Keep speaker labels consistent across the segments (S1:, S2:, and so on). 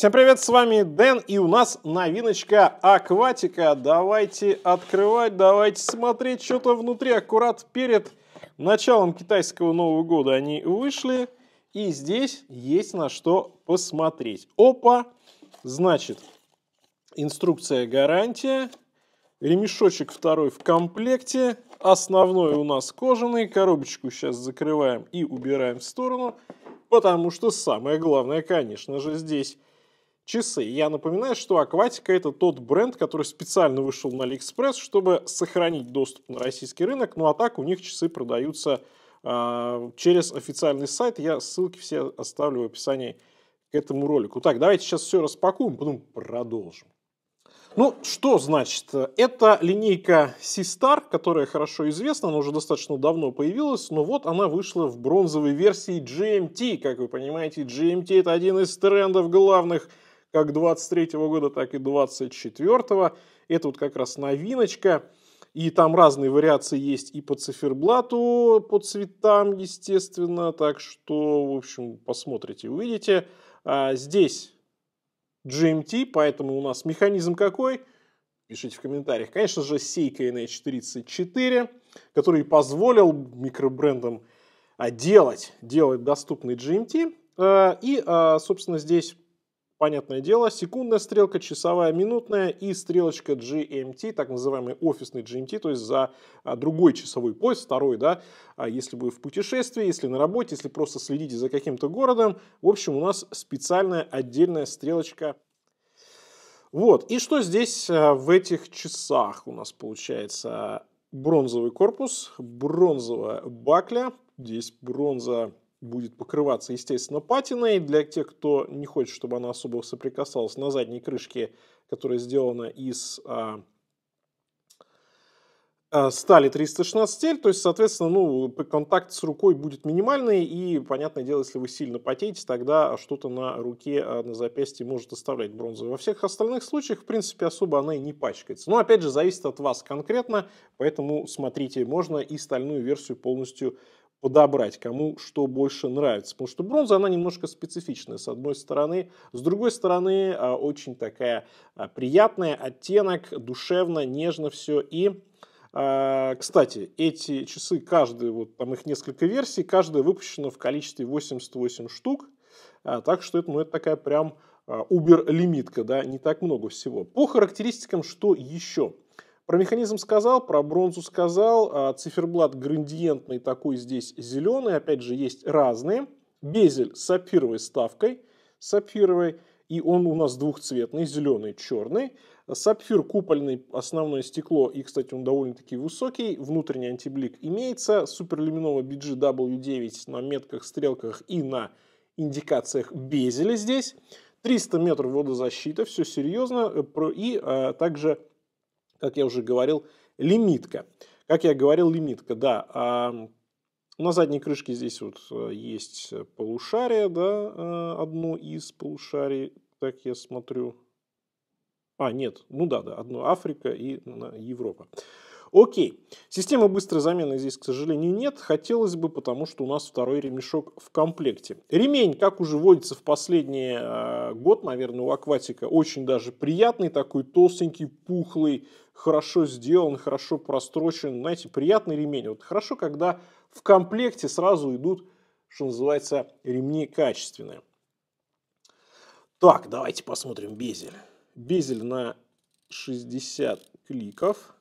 S1: Всем привет, с вами Дэн, и у нас новиночка Акватика. Давайте открывать, давайте смотреть, что-то внутри. Аккурат перед началом китайского Нового года они вышли, и здесь есть на что посмотреть. Опа! Значит, инструкция гарантия, ремешочек второй в комплекте, основной у нас кожаный, коробочку сейчас закрываем и убираем в сторону, потому что самое главное, конечно же, здесь часы. Я напоминаю, что Акватика это тот бренд, который специально вышел на Алиэкспресс, чтобы сохранить доступ на российский рынок, ну а так у них часы продаются э, через официальный сайт. Я ссылки все оставлю в описании к этому ролику. Так, давайте сейчас все распакуем, потом продолжим. Ну, что значит? Это линейка C-Star, которая хорошо известна, она уже достаточно давно появилась, но вот она вышла в бронзовой версии GMT. Как вы понимаете, GMT это один из трендов главных как 23 -го года, так и 24 -го. Это вот как раз новиночка. И там разные вариации есть и по циферблату, по цветам, естественно. Так что, в общем, посмотрите, увидите. А здесь GMT, поэтому у нас механизм какой? Пишите в комментариях. Конечно же, Seiko NH34, который позволил микробрендам а, делать, делать доступный GMT. А, и, а, собственно, здесь Понятное дело, секундная стрелка, часовая, минутная и стрелочка GMT, так называемый офисный GMT, то есть за а, другой часовой пояс, второй, да, а если вы в путешествии, если на работе, если просто следите за каким-то городом. В общем, у нас специальная отдельная стрелочка вот, и что здесь а, в этих часах у нас получается? Бронзовый корпус, бронзовая бакля, здесь бронза будет покрываться, естественно, патиной. Для тех, кто не хочет, чтобы она особо соприкасалась на задней крышке, которая сделана из а, а, стали 316 то есть, соответственно, ну, контакт с рукой будет минимальный, и, понятное дело, если вы сильно потеете, тогда что-то на руке, а, на запястье может оставлять бронзу. Во всех остальных случаях, в принципе, особо она и не пачкается. Но, опять же, зависит от вас конкретно, поэтому смотрите, можно и стальную версию полностью подобрать, кому что больше нравится. Потому что бронза, она немножко специфичная, с одной стороны. С другой стороны, а, очень такая а, приятная, оттенок, душевно, нежно все. И, а, кстати, эти часы, каждый, вот там их несколько версий, каждая выпущена в количестве 88 штук. Так что это, ну, это такая прям убер-лимитка, да, не так много всего. По характеристикам, что еще – про механизм сказал, про бронзу сказал, а, циферблат градиентный такой здесь зеленый, опять же есть разные. Безель с сапфировой ставкой, сапфировой, и он у нас двухцветный, зеленый, черный. Сапфир купольный, основное стекло, и, кстати, он довольно-таки высокий, внутренний антиблик имеется, суперлюминова w 9 на метках, стрелках и на индикациях безеля здесь. 300 метров водозащита, все серьезно, э, и а, также как я уже говорил, лимитка. Как я говорил, лимитка, да. А, на задней крышке здесь вот э, есть полушарие, да, э, одно из полушарий, так я смотрю. А, нет, ну да, да, одно Африка и Европа. Окей. Системы быстрой замены здесь, к сожалению, нет. Хотелось бы, потому что у нас второй ремешок в комплекте. Ремень, как уже водится в последний э, год, наверное, у акватика, очень даже приятный, такой толстенький, пухлый, хорошо сделан, хорошо прострочен. Знаете, приятный ремень. Вот хорошо, когда в комплекте сразу идут, что называется, ремни качественные. Так, давайте посмотрим безель. Безель на 60 кликов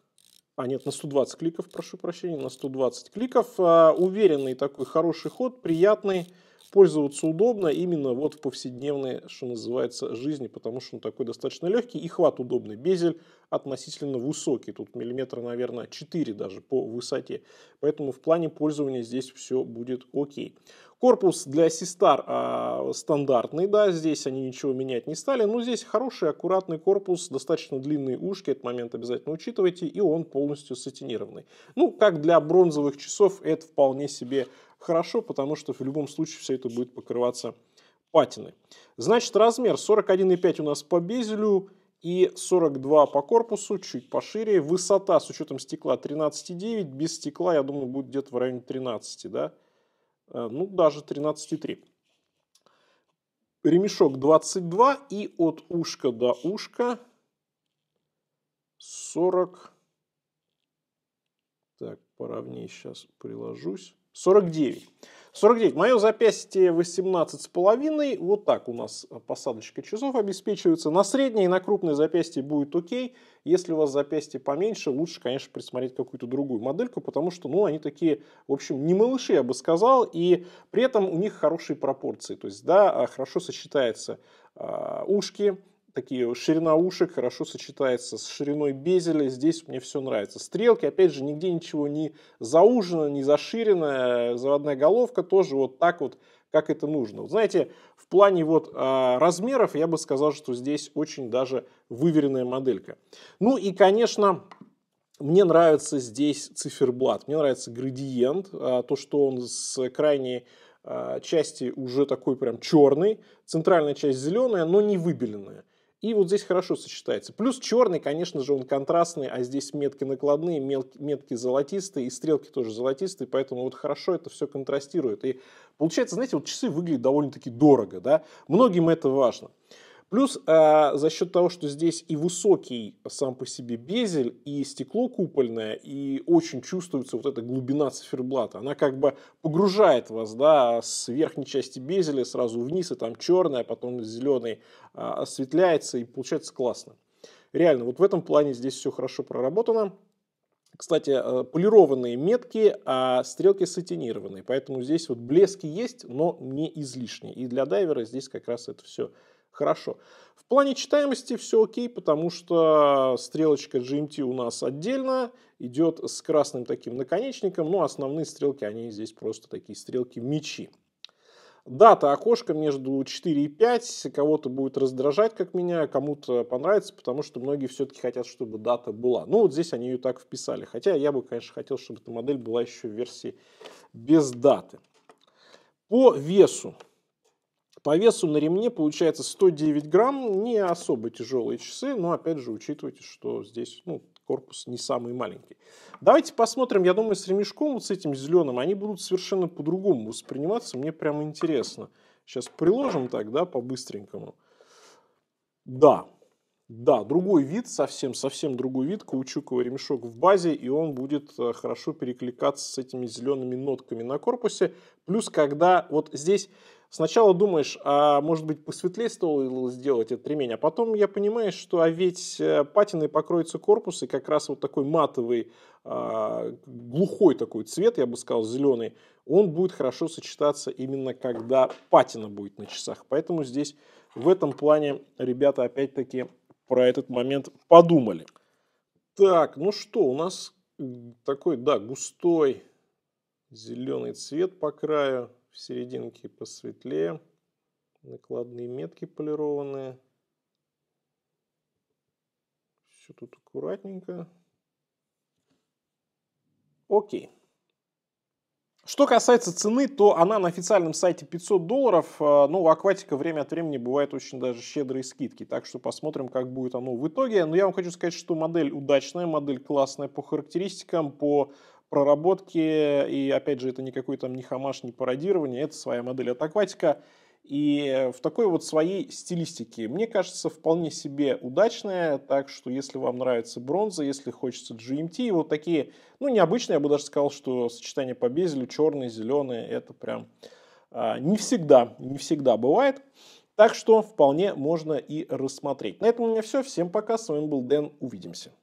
S1: а нет, на 120 кликов, прошу прощения, на 120 кликов. А, уверенный такой хороший ход, приятный пользоваться удобно именно вот в повседневной, что называется, жизни, потому что он такой достаточно легкий и хват удобный. Безель относительно высокий, тут миллиметра, наверное, 4 даже по высоте. Поэтому в плане пользования здесь все будет окей. Корпус для Систар а, стандартный, да, здесь они ничего менять не стали, но здесь хороший, аккуратный корпус, достаточно длинные ушки, этот момент обязательно учитывайте, и он полностью сатинированный. Ну, как для бронзовых часов, это вполне себе хорошо, потому что в любом случае все это будет покрываться патиной. Значит, размер 41,5 у нас по безелю и 42 по корпусу, чуть пошире. Высота с учетом стекла 13,9, без стекла, я думаю, будет где-то в районе 13, да? Э, ну, даже 13,3. Ремешок 22 и от ушка до ушка 40 так, поровнее сейчас приложусь. 49. 49. Мое запястье 18 с половиной. Вот так у нас посадочка часов обеспечивается. На среднее и на крупное запястье будет окей. Если у вас запястье поменьше, лучше, конечно, присмотреть какую-то другую модельку, потому что, ну, они такие, в общем, не малыши, я бы сказал, и при этом у них хорошие пропорции. То есть, да, а, хорошо сочетается а, ушки, такие ширина ушек хорошо сочетается с шириной безеля. Здесь мне все нравится. Стрелки, опять же, нигде ничего не заужено, не заширено. Заводная головка тоже вот так вот, как это нужно. Вот знаете, в плане вот а, размеров я бы сказал, что здесь очень даже выверенная моделька. Ну и, конечно, мне нравится здесь циферблат, мне нравится градиент, а, то, что он с крайней а, части уже такой прям черный, центральная часть зеленая, но не выбеленная. И вот здесь хорошо сочетается. Плюс черный, конечно же, он контрастный, а здесь метки накладные, метки золотистые, и стрелки тоже золотистые, поэтому вот хорошо это все контрастирует. И получается, знаете, вот часы выглядят довольно-таки дорого, да? Многим это важно. Плюс э, за счет того, что здесь и высокий сам по себе безель, и стекло купольное, и очень чувствуется вот эта глубина циферблата. Она как бы погружает вас, да, с верхней части безеля сразу вниз, и там черное, потом зеленый э, а, осветляется, и получается классно. Реально, вот в этом плане здесь все хорошо проработано. Кстати, э, полированные метки, а стрелки сатинированные, поэтому здесь вот блески есть, но не излишние. И для дайвера здесь как раз это все хорошо. В плане читаемости все окей, потому что а, стрелочка GMT у нас отдельно, идет с красным таким наконечником, но основные стрелки, они здесь просто такие стрелки-мечи. Дата окошко между 4 и 5 кого-то будет раздражать, как меня, кому-то понравится, потому что многие все-таки хотят, чтобы дата была. Ну, вот здесь они ее так вписали. Хотя я бы, конечно, хотел, чтобы эта модель была еще в версии без даты. По весу. По весу на ремне получается 109 грамм, не особо тяжелые часы, но опять же учитывайте, что здесь ну, корпус не самый маленький. Давайте посмотрим, я думаю, с ремешком, вот с этим зеленым, они будут совершенно по-другому восприниматься, мне прямо интересно. Сейчас приложим так, да, по-быстренькому. Да, да, другой вид, совсем-совсем другой вид, каучуковый ремешок в базе, и он будет э, хорошо перекликаться с этими зелеными нотками на корпусе. Плюс, когда вот здесь сначала думаешь, а может быть посветлее стоило сделать этот ремень, а потом я понимаю, что а ведь э, патиной покроется корпус, и как раз вот такой матовый, а, глухой такой цвет, я бы сказал, зеленый, он будет хорошо сочетаться именно когда патина будет на часах. Поэтому здесь в этом плане ребята опять-таки про этот момент подумали. Так, ну что, у нас такой, да, густой зеленый цвет по краю, в серединке посветлее, накладные метки полированные. Все тут аккуратненько. Окей. Что касается цены, то она на официальном сайте 500 долларов, а, но ну, у Акватика время от времени бывают очень даже щедрые скидки, так что посмотрим, как будет оно в итоге. Но я вам хочу сказать, что модель удачная, модель классная по характеристикам, по проработке, и опять же, это никакой там не хамаш, не пародирование, это своя модель от Акватика. И в такой вот своей стилистике, мне кажется, вполне себе удачная, так что если вам нравится бронза, если хочется GMT, и вот такие, ну, необычные, я бы даже сказал, что сочетание по безелю, черный, зеленый, это прям а, не всегда, не всегда бывает. Так что вполне можно и рассмотреть. На этом у меня все, всем пока, с вами был Дэн, увидимся.